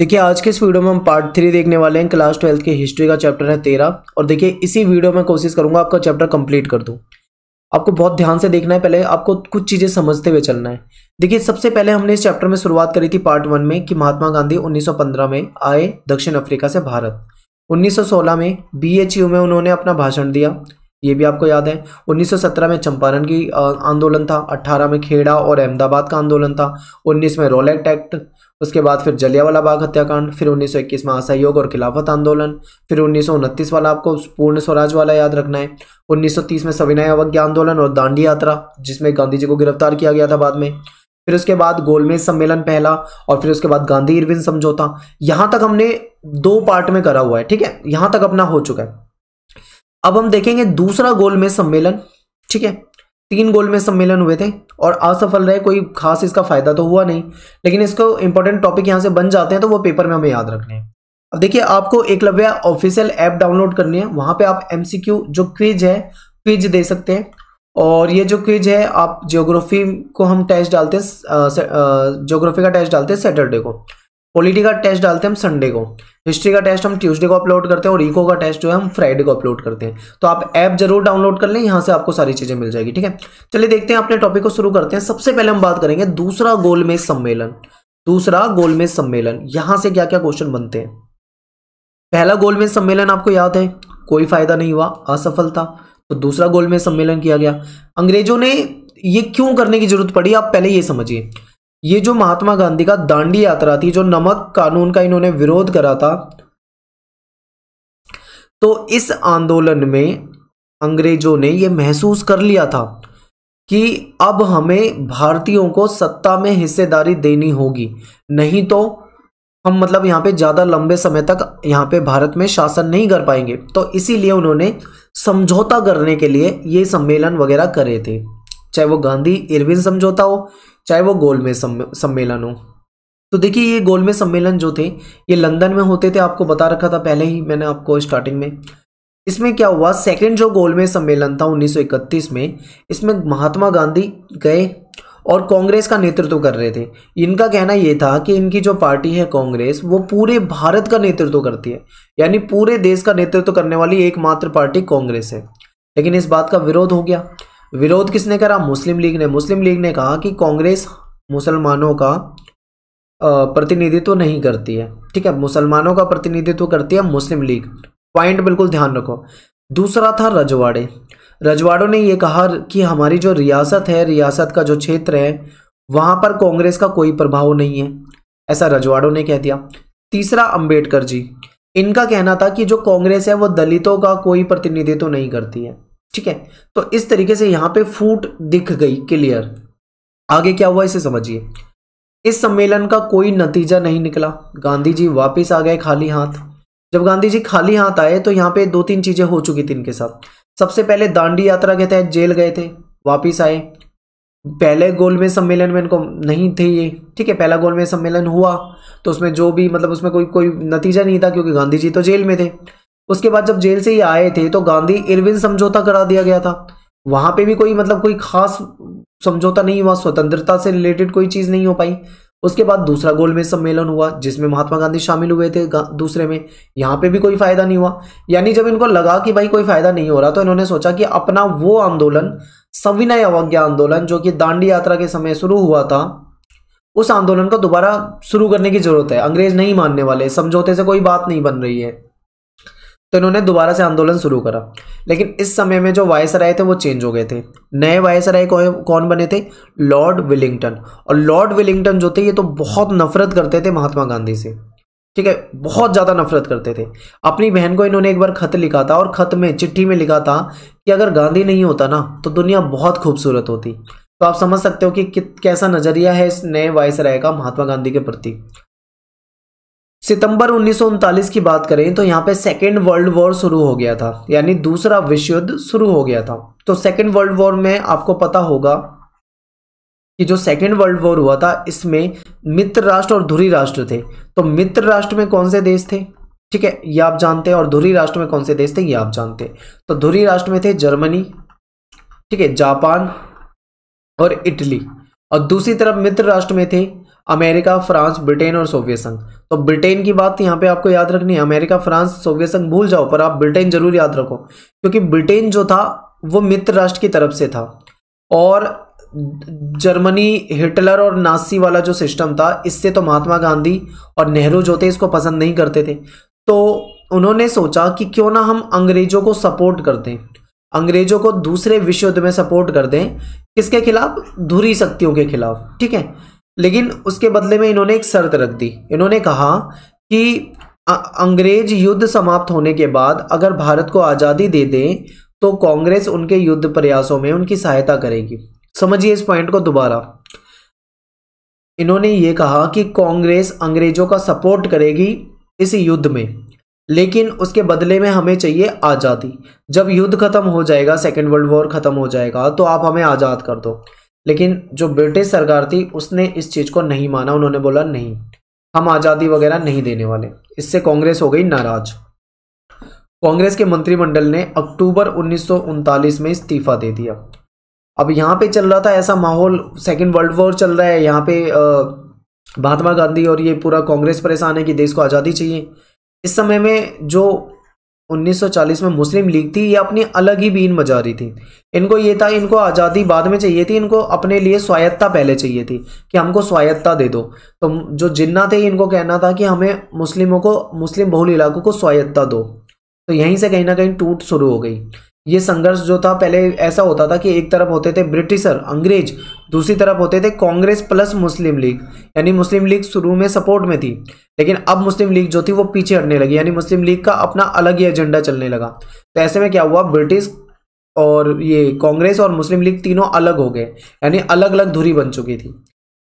देखिए आज के इस वीडियो में हम पार्ट थ्री देखने वाले हैं क्लास ट्वेल्थ के हिस्ट्री का चैप्टर है तेरह और देखिए इसी वीडियो में कोशिश करूंगा आपका चैप्टर कंप्लीट कर दूं आपको बहुत ध्यान से देखना है पहले आपको कुछ चीज़ें समझते हुए चलना है देखिए सबसे पहले हमने इस चैप्टर में शुरुआत करी थी पार्ट वन में कि महात्मा गांधी उन्नीस में आए दक्षिण अफ्रीका से भारत उन्नीस में बी में उन्होंने अपना भाषण दिया ये भी आपको याद है 1917 में चंपारण की आंदोलन था 18 में खेड़ा और अहमदाबाद का आंदोलन था 19 में रोलेक्ट एक्ट उसके बाद फिर जलियावाला बाग हत्याकांड फिर 1921 में असहयोग और खिलाफत आंदोलन फिर उन्नीस वाला आपको पूर्ण स्वराज वाला याद रखना है 1930 में सविनय अवज्ञा आंदोलन और दांडी यात्रा जिसमें गांधी जी को गिरफ्तार किया गया था बाद में फिर उसके बाद गोलमेज सम्मेलन पहला और फिर उसके बाद गांधी इरविन समझौता यहाँ तक हमने दो पार्ट में करा हुआ है ठीक है यहाँ तक अपना हो चुका है अब हम देखेंगे दूसरा गोल में सम्मेलन ठीक है तीन गोल में सम्मेलन हुए थे और असफल रहे कोई खास इसका फायदा तो हुआ नहीं लेकिन इसको इंपॉर्टेंट टॉपिक यहाँ से बन जाते हैं तो वो पेपर में हमें याद रखने हैं अब देखिए आपको एकलव्य ऑफिशियल ऐप डाउनलोड करनी है वहां पे आप एमसीक्यू जो क्विज है क्विज दे सकते हैं और ये जो क्विज है आप जियोग्राफी को हम टेस्ट डालते हैं जियोग्राफी का टेस्ट डालते हैं सैटरडे को पॉलिटी का टेस्ट डालते हैं हम संडे को हिस्ट्री का टेस्ट हम ट्यूसडे को अपलोड करते हैं और इको का टेस्ट जो है हम फ्राइडे को अपलोड करते हैं तो आप ऐप जरूर डाउनलोड कर लें यहाँ से आपको सारी चीज़ें मिल जाएगी ठीक है चलिए देखते हैं अपने टॉपिक को शुरू करते हैं सबसे पहले हम बात करेंगे दूसरा गोलमेज सम्मेलन दूसरा गोलमेज सम्मेलन यहाँ से क्या क्या क्वेश्चन बनते हैं पहला गोलमेज सम्मेलन आपको याद है कोई फायदा नहीं हुआ असफल था तो दूसरा गोलमेज सम्मेलन किया गया अंग्रेजों ने ये क्यों करने की जरूरत पड़ी आप पहले ये समझिए ये जो महात्मा गांधी का दांडी यात्रा थी जो नमक कानून का इन्होंने विरोध करा था तो इस आंदोलन में अंग्रेजों ने यह महसूस कर लिया था कि अब हमें भारतीयों को सत्ता में हिस्सेदारी देनी होगी नहीं तो हम मतलब यहाँ पे ज़्यादा लंबे समय तक यहाँ पे भारत में शासन नहीं कर पाएंगे तो इसीलिए उन्होंने समझौता करने के लिए ये सम्मेलन वगैरह करे थे चाहे वो गांधी इरविन समझौता हो चाहे वो गोलमेज सम्मेलन हो तो देखिए ये गोलमेज सम्मेलन जो थे ये लंदन में होते थे आपको बता रखा था पहले ही मैंने आपको स्टार्टिंग में इसमें क्या हुआ सेकंड जो गोलमेज सम्मेलन था 1931 में इसमें महात्मा गांधी गए और कांग्रेस का नेतृत्व कर रहे थे इनका कहना ये था कि इनकी जो पार्टी है कांग्रेस वो पूरे भारत का नेतृत्व करती है यानी पूरे देश का नेतृत्व करने वाली एकमात्र पार्टी कांग्रेस है लेकिन इस बात का विरोध हो गया विरोध किसने करा मुस्लिम लीग ने मुस्लिम लीग ने कहा कि कांग्रेस मुसलमानों का प्रतिनिधित्व नहीं करती है ठीक है मुसलमानों का प्रतिनिधित्व करती है मुस्लिम लीग पॉइंट बिल्कुल ध्यान रखो दूसरा था रजवाड़े रजवाड़ो ने यह कहा कि हमारी जो रियासत है रियासत का जो क्षेत्र है वहां पर कांग्रेस का कोई प्रभाव नहीं है ऐसा रजवाड़ों ने कह दिया तीसरा अंबेडकर जी इनका कहना था कि जो कांग्रेस है वो दलितों का कोई प्रतिनिधित्व नहीं करती है ठीक है तो इस तरीके से यहां पे फूट दिख गई क्लियर आगे क्या हुआ इसे समझिए इस सम्मेलन का कोई नतीजा नहीं निकला गांधी जी वापिस आ गए खाली हाथ जब गांधी जी खाली हाथ आए तो यहाँ पे दो तीन चीजें हो चुकी थी इनके साथ सबसे पहले दांडी यात्रा के तहत जेल गए थे वापिस आए पहले गोलमेज सम्मेलन में इनको नहीं थे ये ठीक है पहला गोलमेज सम्मेलन हुआ तो उसमें जो भी मतलब उसमें कोई कोई नतीजा नहीं था क्योंकि गांधी जी तो जेल में थे उसके बाद जब जेल से ही आए थे तो गांधी इरविन समझौता करा दिया गया था वहां पे भी कोई मतलब कोई खास समझौता नहीं हुआ स्वतंत्रता से रिलेटेड कोई चीज नहीं हो पाई उसके बाद दूसरा गोलमेज सम्मेलन हुआ जिसमें महात्मा गांधी शामिल हुए थे दूसरे में यहाँ पे भी कोई फायदा नहीं हुआ यानी जब इनको लगा कि भाई कोई फायदा नहीं हो रहा तो इन्होंने सोचा कि अपना वो आंदोलन सविनय अवज्ञा आंदोलन जो कि दांडी यात्रा के समय शुरू हुआ था उस आंदोलन को दोबारा शुरू करने की जरूरत है अंग्रेज नहीं मानने वाले समझौते से कोई बात नहीं बन रही है तो इन्होंने दोबारा से आंदोलन शुरू करा लेकिन इस समय में जो वायसराय थे वो चेंज हो गए थे नए वायसराय कौन बने थे लॉर्ड विलिंगटन और लॉर्ड विलिंगटन जो थे ये तो बहुत नफरत करते थे महात्मा गांधी से ठीक है बहुत ज़्यादा नफरत करते थे अपनी बहन को इन्होंने एक बार खत लिखा था और खत में चिट्ठी में लिखा था कि अगर गांधी नहीं होता ना तो दुनिया बहुत खूबसूरत होती तो आप समझ सकते हो कि कैसा नज़रिया है इस नए वायसराय का महात्मा गांधी के प्रति सितंबर उन्नीस की बात करें तो यहाँ पे सेकेंड वर्ल्ड वॉर शुरू हो गया था यानी दूसरा विश्व युद्ध शुरू हो गया था तो सेकेंड वर्ल्ड वॉर में आपको पता होगा कि जो सेकेंड वर्ल्ड वॉर हुआ था इसमें मित्र राष्ट्र और धुरी राष्ट्र थे तो मित्र राष्ट्र में कौन से देश थे ठीक है ये आप जानते हैं और धुरी राष्ट्र में कौन से देश थे ये आप जानते हैं तो धुरी राष्ट्र में थे जर्मनी ठीक है जापान और इटली और दूसरी तरफ मित्र राष्ट्र में थे अमेरिका फ्रांस ब्रिटेन और सोवियत संघ तो ब्रिटेन की बात यहाँ पे आपको याद रखनी है अमेरिका फ्रांस सोवियत संघ भूल जाओ पर आप ब्रिटेन जरूर याद रखो क्योंकि ब्रिटेन जो था वो मित्र राष्ट्र की तरफ से था और जर्मनी हिटलर और नासी वाला जो सिस्टम था इससे तो महात्मा गांधी और नेहरू जो थे इसको पसंद नहीं करते थे तो उन्होंने सोचा कि क्यों ना हम अंग्रेजों को सपोर्ट कर दें अंग्रेजों को दूसरे विश्व युद्ध में सपोर्ट कर दें किसके खिलाफ धुरी शक्तियों के खिलाफ ठीक है लेकिन उसके बदले में इन्होंने एक शर्त रख दी इन्होंने कहा कि अंग्रेज युद्ध समाप्त होने के बाद अगर भारत को आज़ादी दे दें तो कांग्रेस उनके युद्ध प्रयासों में उनकी सहायता करेगी समझिए इस पॉइंट को दोबारा इन्होंने ये कहा कि कांग्रेस अंग्रेजों का सपोर्ट करेगी इस युद्ध में लेकिन उसके बदले में हमें चाहिए आज़ादी जब युद्ध खत्म हो जाएगा सेकेंड वर्ल्ड वॉर खत्म हो जाएगा तो आप हमें आज़ाद कर दो लेकिन जो ब्रिटिश सरकार थी उसने इस चीज़ को नहीं माना उन्होंने बोला नहीं हम आज़ादी वगैरह नहीं देने वाले इससे कांग्रेस हो गई नाराज कांग्रेस के मंत्रिमंडल ने अक्टूबर उन्नीस में इस्तीफा दे दिया अब यहाँ पे चल रहा था ऐसा माहौल सेकेंड वर्ल्ड वॉर चल रहा है यहाँ पे महात्मा गांधी और ये पूरा कांग्रेस परेशान है कि देश को आज़ादी चाहिए इस समय में जो 1940 में मुस्लिम लीग थी ये अपनी अलग ही बीन मजा रही थी इनको ये था इनको आज़ादी बाद में चाहिए थी इनको अपने लिए स्वायत्ता पहले चाहिए थी कि हमको स्वायत्ता दे दो तो जो जिन्ना थे इनको कहना था कि हमें मुस्लिमों को मुस्लिम बहुल इलाकों को स्वायत्ता दो तो यहीं से कहीं ना कहीं टूट शुरू हो गई ये संघर्ष जो था पहले ऐसा होता था कि एक तरफ होते थे ब्रिटिशर अंग्रेज दूसरी तरफ होते थे कांग्रेस प्लस मुस्लिम लीग यानी मुस्लिम लीग शुरू में सपोर्ट में थी लेकिन अब मुस्लिम लीग जो थी वो पीछे हटने लगी यानी मुस्लिम लीग का अपना अलग ही एजेंडा चलने लगा तो ऐसे में क्या हुआ ब्रिटिश और ये कांग्रेस और मुस्लिम लीग तीनों अलग हो गए यानी अलग अलग धुरी बन चुकी थी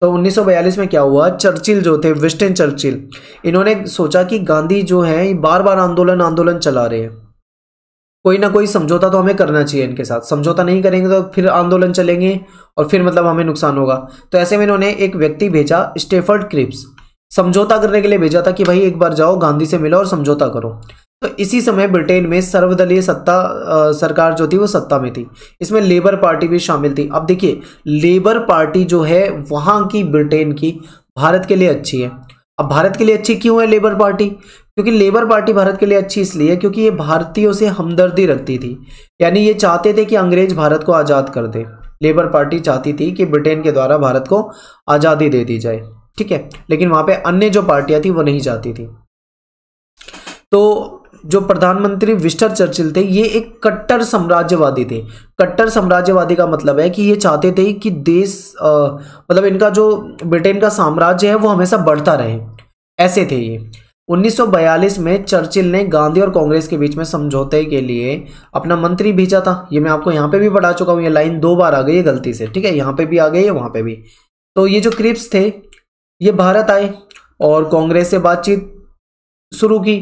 तो 1942 में क्या हुआ चर्चिल जो थे विस्टन चर्चिल इन्होंने सोचा कि गांधी जो है बार बार आंदोलन आंदोलन चला रहे हैं कोई ना कोई समझौता तो हमें करना चाहिए इनके साथ समझौता नहीं करेंगे तो फिर आंदोलन चलेंगे और फिर मतलब हमें नुकसान होगा तो ऐसे में इन्होंने एक व्यक्ति भेजा स्टेफर्ड क्रिप्स समझौता करने के लिए भेजा था कि भाई एक बार जाओ गांधी से मिलो और समझौता करो तो इसी समय ब्रिटेन में सर्वदलीय सत्ता आ, सरकार जो थी वो सत्ता में थी इसमें लेबर पार्टी भी शामिल थी अब देखिए लेबर पार्टी जो है वहाँ की ब्रिटेन की भारत के लिए अच्छी है अब भारत के लिए अच्छी क्यों है लेबर पार्टी क्योंकि लेबर पार्टी भारत के लिए अच्छी इसलिए क्योंकि ये भारतीयों से हमदर्दी रखती थी यानी ये चाहते थे कि अंग्रेज भारत को आज़ाद कर दे लेबर पार्टी चाहती थी कि ब्रिटेन के द्वारा भारत को आज़ादी दे दी जाए ठीक है लेकिन वहाँ पे अन्य जो पार्टियाँ थी वो नहीं चाहती थी तो जो प्रधानमंत्री विस्टर चर्चिल थे ये एक कट्टर साम्राज्यवादी थे कट्टर साम्राज्यवादी का मतलब है कि ये चाहते थे कि देश मतलब इनका जो ब्रिटेन का साम्राज्य है वो हमेशा बढ़ता रहे ऐसे थे ये 1942 में चर्चिल ने गांधी और कांग्रेस के बीच में समझौते के लिए अपना मंत्री भेजा था ये मैं आपको यहाँ पे भी पढ़ा चुका हूँ ये लाइन दो बार आ गई है गलती से ठीक है यहाँ पे भी आ गई है वहाँ पे भी तो ये जो क्रिप्स थे ये भारत आए और कांग्रेस से बातचीत शुरू की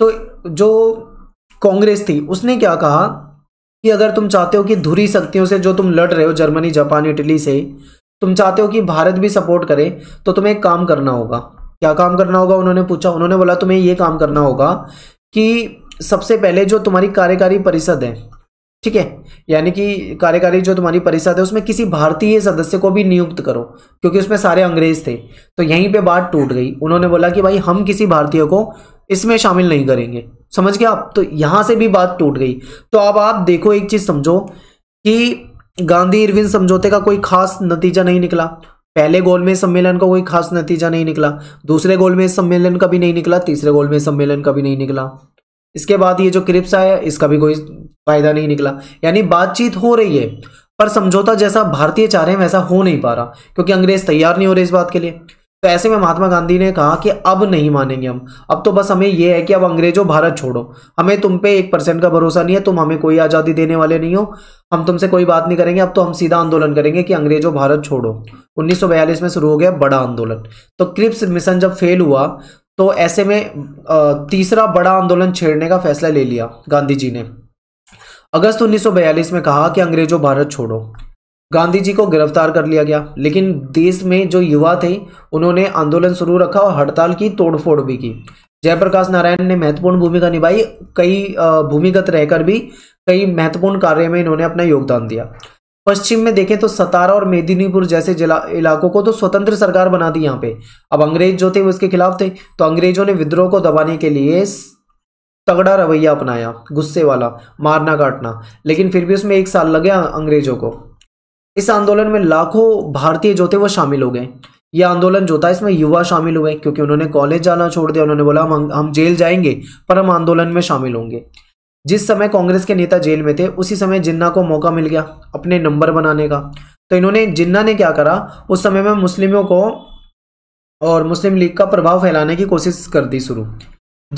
तो जो कांग्रेस थी उसने क्या कहा कि अगर तुम चाहते हो कि धुरी शक्तियों से जो तुम लड़ रहे हो जर्मनी जापान इटली से तुम चाहते हो कि भारत भी सपोर्ट करे तो तुम्हें एक काम करना होगा क्या काम करना होगा उन्होंने पूछा उन्होंने बोला तुम्हें ये काम करना होगा कि सबसे पहले जो तुम्हारी कार्यकारी परिषद है ठीक है यानी कि कार्यकारी जो तुम्हारी परिषद है उसमें किसी भारतीय सदस्य को भी नियुक्त करो क्योंकि उसमें सारे अंग्रेज थे तो यहीं पे बात टूट गई उन्होंने बोला कि भाई हम किसी भारतीय को इसमें शामिल नहीं करेंगे समझ गया आप तो यहां से भी बात टूट गई तो अब आप देखो एक चीज़ समझो कि गांधी इरविन समझौते का कोई खास नतीजा नहीं निकला पहले गोल में सम्मेलन का कोई खास नतीजा नहीं निकला दूसरे गोल में सम्मेलन का भी नहीं निकला तीसरे गोल में सम्मेलन का भी नहीं निकला इसके बाद ये जो क्रिप्स आया इसका भी कोई फायदा नहीं निकला यानी बातचीत हो रही है पर समझौता जैसा भारतीय चाह रहे हैं वैसा हो नहीं पा रहा क्योंकि अंग्रेज तैयार नहीं हो रहे इस बात के लिए तो ऐसे में महात्मा गांधी ने कहा कि अब नहीं मानेंगे हम अब तो बस हमें यह है कि अब अंग्रेजों भारत छोड़ो हमें तुम पे एक परसेंट का भरोसा नहीं है तुम हमें कोई आज़ादी देने वाले नहीं हो हम तुमसे कोई बात नहीं करेंगे अब तो हम सीधा आंदोलन करेंगे कि अंग्रेजों भारत छोड़ो 1942 में शुरू हो गया बड़ा आंदोलन तो क्रिप्स मिशन जब फेल हुआ तो ऐसे में तीसरा बड़ा आंदोलन छेड़ने का फैसला ले लिया गांधी जी ने अगस्त 1942 में कहा कि अंग्रेजों भारत छोड़ो गांधी जी को गिरफ्तार कर लिया गया लेकिन देश में जो युवा थे उन्होंने आंदोलन शुरू रखा और हड़ताल की तोड़फोड़ भी की जयप्रकाश नारायण ने महत्वपूर्ण भूमिका निभाई कई भूमिगत रहकर भी कई महत्वपूर्ण कार्य में इन्होंने अपना योगदान दिया पश्चिम में देखें तो सतारा और मेदिनीपुर जैसे जिला इलाकों को तो स्वतंत्र सरकार बना दी यहाँ पे अब अंग्रेज जो थे वो इसके खिलाफ थे तो अंग्रेजों ने विद्रोह को दबाने के लिए तगड़ा रवैया अपनाया गुस्से वाला मारना काटना लेकिन फिर भी उसमें एक साल लगे अंग्रेजों को इस आंदोलन में लाखों भारतीय जो थे वो शामिल हो गए यह आंदोलन जो था इसमें युवा शामिल हुए क्योंकि उन्होंने कॉलेज जाना छोड़ दिया उन्होंने बोला हम हम जेल जाएंगे पर हम आंदोलन में शामिल होंगे जिस समय कांग्रेस के नेता जेल में थे उसी समय जिन्ना को मौका मिल गया अपने नंबर बनाने का तो इन्होंने जिन्ना ने क्या करा उस समय में मुस्लिमों को और मुस्लिम लीग का प्रभाव फैलाने की कोशिश कर दी शुरू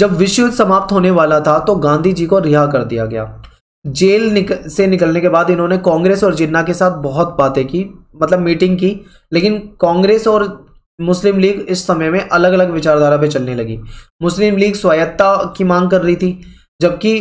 जब विश्व युद्ध समाप्त होने वाला था तो गांधी जी को रिहा कर दिया गया जेल निक, से निकलने के बाद इन्होंने कांग्रेस और जिन्ना के साथ बहुत बातें की मतलब मीटिंग की लेकिन कांग्रेस और मुस्लिम लीग इस समय में अलग अलग विचारधारा पे चलने लगी मुस्लिम लीग स्वायत्ता की मांग कर रही थी जबकि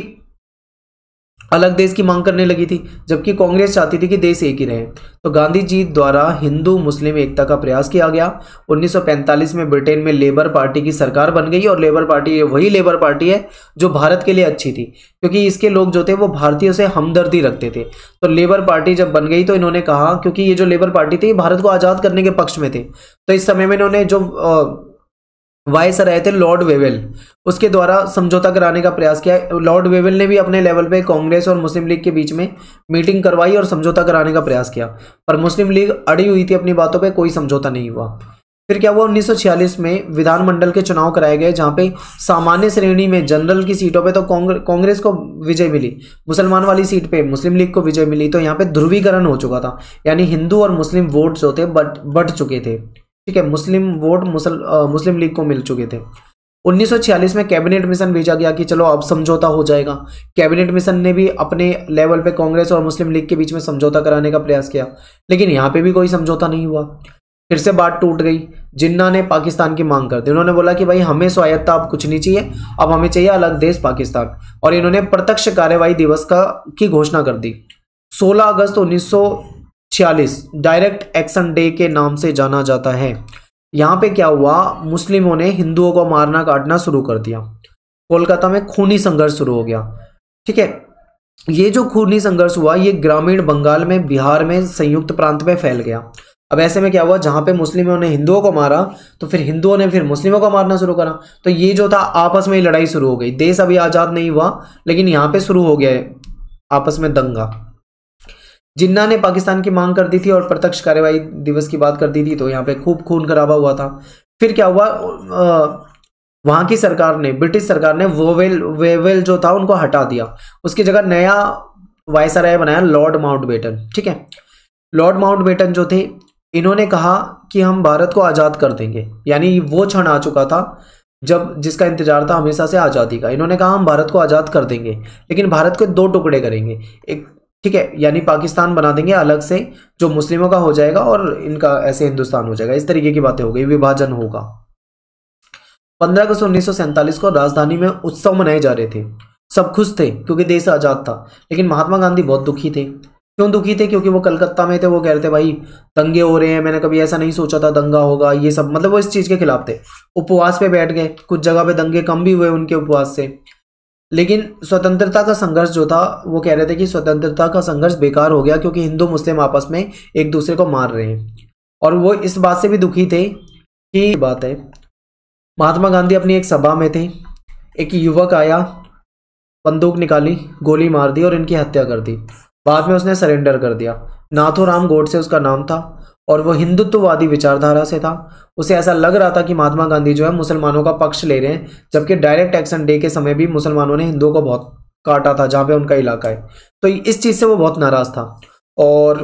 अलग देश की मांग करने लगी थी जबकि कांग्रेस चाहती थी कि देश एक ही रहे तो गांधी जी द्वारा हिंदू मुस्लिम एकता का प्रयास किया गया 1945 में ब्रिटेन में लेबर पार्टी की सरकार बन गई और लेबर पार्टी वही लेबर पार्टी है जो भारत के लिए अच्छी थी क्योंकि इसके लोग जो थे वो भारतीयों से हमदर्दी रखते थे तो लेबर पार्टी जब बन गई तो इन्होंने कहा क्योंकि ये जो लेबर पार्टी थी भारत को आज़ाद करने के पक्ष में थे तो इस समय में इन्होंने जो आ, वाइस रहे थे लॉर्ड वेवेल उसके द्वारा समझौता कराने का प्रयास किया लॉर्ड वेवेल ने भी अपने लेवल पे कांग्रेस और मुस्लिम लीग के बीच में मीटिंग करवाई और समझौता कराने का प्रयास किया पर मुस्लिम लीग अड़ी हुई थी अपनी बातों पे कोई समझौता नहीं हुआ फिर क्या हुआ 1946 में विधानमंडल के चुनाव कराए गए जहाँ पे सामान्य श्रेणी में जनरल की सीटों पे तो कांग्रेस को विजय मिली मुसलमान वाली सीट पे मुस्लिम लीग को विजय मिली तो यहाँ पे ध्रुवीकरण हो चुका था यानी हिंदू और मुस्लिम वोट जो थे बट बढ़ चुके थे ठीक है मुस्लिम वोट मुसल आ, मुस्लिम लीग को मिल चुके थे 1946 में कैबिनेट मिशन भेजा गया कि चलो अब समझौता हो जाएगा कैबिनेट मिशन ने भी अपने लेवल पे कांग्रेस और मुस्लिम लीग के बीच में समझौता कराने का प्रयास किया लेकिन यहाँ पे भी कोई समझौता नहीं हुआ फिर से बात टूट गई जिन्ना ने पाकिस्तान की मांग कर दी उन्होंने बोला कि भाई हमें स्वायत्ता अब कुछ नहीं चाहिए अब हमें चाहिए अलग देश पाकिस्तान और इन्होंने प्रत्यक्ष कार्यवाही दिवस का की घोषणा कर दी 16 अगस्त उन्नीस छियालीस डायरेक्ट एक्शन डे के नाम से जाना जाता है यहाँ पे क्या हुआ मुस्लिमों ने हिंदुओं को मारना काटना शुरू कर दिया कोलकाता में खूनी संघर्ष शुरू हो गया ठीक है ये जो खूनी संघर्ष हुआ ये ग्रामीण बंगाल में बिहार में संयुक्त प्रांत में फैल गया अब ऐसे में क्या हुआ जहाँ पे मुस्लिमों ने हिंदुओं को मारा तो फिर हिंदुओं ने फिर मुस्लिमों को मारना शुरू करा तो ये जो था आपस में ही लड़ाई शुरू हो गई देश अभी आज़ाद नहीं हुआ लेकिन यहाँ पे शुरू हो गया है आपस में दंगा जिन्ना ने पाकिस्तान की मांग कर दी थी और प्रत्यक्ष कार्यवाही दिवस की बात कर दी थी तो यहाँ पे खूब खून खराबा हुआ था फिर क्या हुआ वहां की सरकार ने ब्रिटिश सरकार ने वोवेल वेवेल जो था उनको हटा दिया उसकी जगह नया वायसराय बनाया लॉर्ड बेटन ठीक है लॉर्ड बेटन जो थे इन्होंने कहा कि हम भारत को आज़ाद कर देंगे यानी वो क्षण आ चुका था जब जिसका इंतजार था हमेशा से आज़ादी का इन्होंने कहा हम भारत को आज़ाद कर देंगे लेकिन भारत के दो टुकड़े करेंगे एक ठीक है यानी पाकिस्तान बना देंगे अलग से जो मुस्लिमों का हो जाएगा और इनका ऐसे हिंदुस्तान हो जाएगा इस तरीके की बातें हो गई विभाजन होगा पंद्रह अगस्त उन्नीस को राजधानी में उत्सव मनाए जा रहे थे सब खुश थे क्योंकि देश आज़ाद था लेकिन महात्मा गांधी बहुत दुखी थे क्यों दुखी थे क्योंकि वो कलकत्ता में थे वो कह रहे थे भाई दंगे हो रहे हैं मैंने कभी ऐसा नहीं सोचा था दंगा होगा ये सब मतलब वो इस चीज़ के खिलाफ थे उपवास पे बैठ गए कुछ जगह पे दंगे कम भी हुए उनके उपवास से लेकिन स्वतंत्रता का संघर्ष जो था वो कह रहे थे कि स्वतंत्रता का संघर्ष बेकार हो गया क्योंकि हिंदू मुस्लिम आपस में एक दूसरे को मार रहे हैं और वो इस बात से भी दुखी थे कि बात है महात्मा गांधी अपनी एक सभा में थे एक युवक आया बंदूक निकाली गोली मार दी और इनकी हत्या कर दी बाद में उसने सरेंडर कर दिया नाथोराम गोडसे उसका नाम था और वो हिंदुत्ववादी विचारधारा से था उसे ऐसा लग रहा था कि महात्मा गांधी जो है मुसलमानों का पक्ष ले रहे हैं जबकि डायरेक्ट एक्शन डे के समय भी मुसलमानों ने हिंदुओं को बहुत काटा था जहाँ पे उनका इलाका है तो इस चीज़ से वो बहुत नाराज़ था और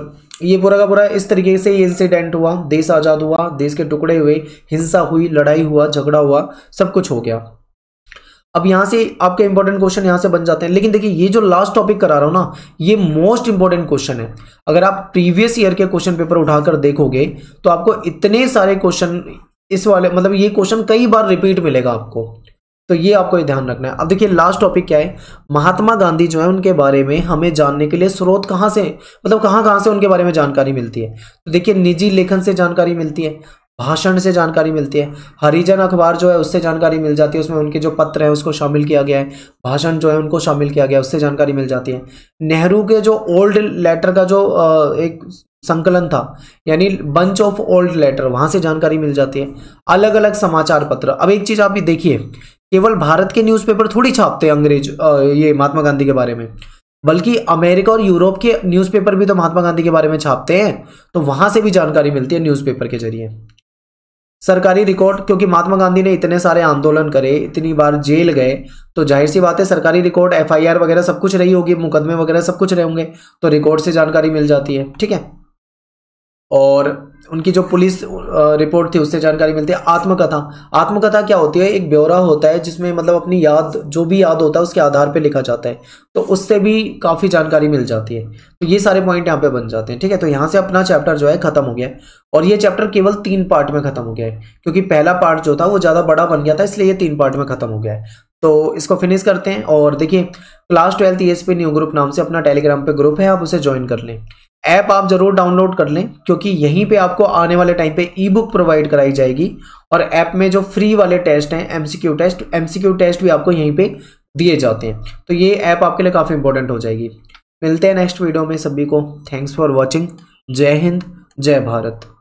ये पूरा का पूरा इस तरीके से ये इंसिडेंट हुआ देश आज़ाद हुआ देश के टुकड़े हुए हिंसा हुई लड़ाई हुआ झगड़ा हुआ सब कुछ हो गया अब यहां से आपके इंपॉर्टेंट क्वेश्चन यहां से बन जाते हैं लेकिन देखिए ये जो लास्ट टॉपिक करा रहा हूं ना ये मोस्ट इंपॉर्टेंट क्वेश्चन है अगर आप प्रीवियस ईयर के क्वेश्चन पेपर उठाकर देखोगे तो आपको इतने सारे क्वेश्चन इस वाले मतलब ये क्वेश्चन कई बार रिपीट मिलेगा आपको तो ये आपको ये ध्यान रखना है अब देखिए लास्ट टॉपिक क्या है महात्मा गांधी जो है उनके बारे में हमें जानने के लिए स्रोत कहाँ से मतलब कहाँ कहाँ से उनके बारे में जानकारी मिलती है तो देखिए निजी लेखन से जानकारी मिलती है भाषण से जानकारी मिलती है हरिजन अखबार जो है उससे जानकारी मिल जाती है उसमें उनके जो पत्र हैं उसको शामिल किया गया है भाषण जो है उनको शामिल किया गया है उससे जानकारी मिल जाती है नेहरू के जो ओल्ड लेटर का जो एक संकलन था यानी बंच ऑफ ओल्ड लेटर वहाँ से जानकारी मिल जाती है अलग अलग समाचार पत्र अब एक चीज़ आप भी देखिए केवल भारत के न्यूज़पेपर थोड़ी छापते हैं अंग्रेज ये महात्मा गांधी के बारे में बल्कि अमेरिका और यूरोप के न्यूज़पेपर भी तो महात्मा गांधी के बारे में छापते हैं तो वहाँ से भी जानकारी मिलती है न्यूज़पेपर के जरिए सरकारी रिकॉर्ड क्योंकि महात्मा गांधी ने इतने सारे आंदोलन करे इतनी बार जेल गए तो जाहिर सी बात है सरकारी रिकॉर्ड एफआईआर वगैरह सब कुछ रही होगी मुकदमे वगैरह सब कुछ रहे होंगे तो रिकॉर्ड से जानकारी मिल जाती है ठीक है और उनकी जो पुलिस रिपोर्ट थी उससे जानकारी मिलती है आत्मकथा आत्मकथा क्या होती है एक ब्यौरा होता है जिसमें मतलब अपनी याद जो भी याद होता है उसके आधार पे लिखा जाता है तो उससे भी काफ़ी जानकारी मिल जाती है तो ये सारे पॉइंट यहाँ पे बन जाते हैं ठीक है तो यहाँ से अपना चैप्टर जो है ख़त्म हो गया है और ये चैप्टर केवल तीन पार्ट में ख़त्म हो गया है क्योंकि पहला पार्ट जो था वो ज़्यादा बड़ा बन गया था इसलिए ये तीन पार्ट में ख़त्म हो गया है तो इसको फिनिश करते हैं और देखिए क्लास ट्वेल्थ ई न्यू ग्रुप नाम से अपना टेलीग्राम पे ग्रुप है आप उसे ज्वाइन कर लें ऐप आप ज़रूर डाउनलोड कर लें क्योंकि यहीं पे आपको आने वाले टाइम पे ई बुक प्रोवाइड कराई जाएगी और ऐप में जो फ्री वाले टेस्ट हैं एमसीक्यू टेस्ट एमसीक्यू टेस्ट भी आपको यहीं पे दिए जाते हैं तो ये ऐप आपके लिए काफ़ी इंपॉर्टेंट हो जाएगी मिलते हैं नेक्स्ट वीडियो में सभी को थैंक्स फॉर वॉचिंग जय हिंद जय भारत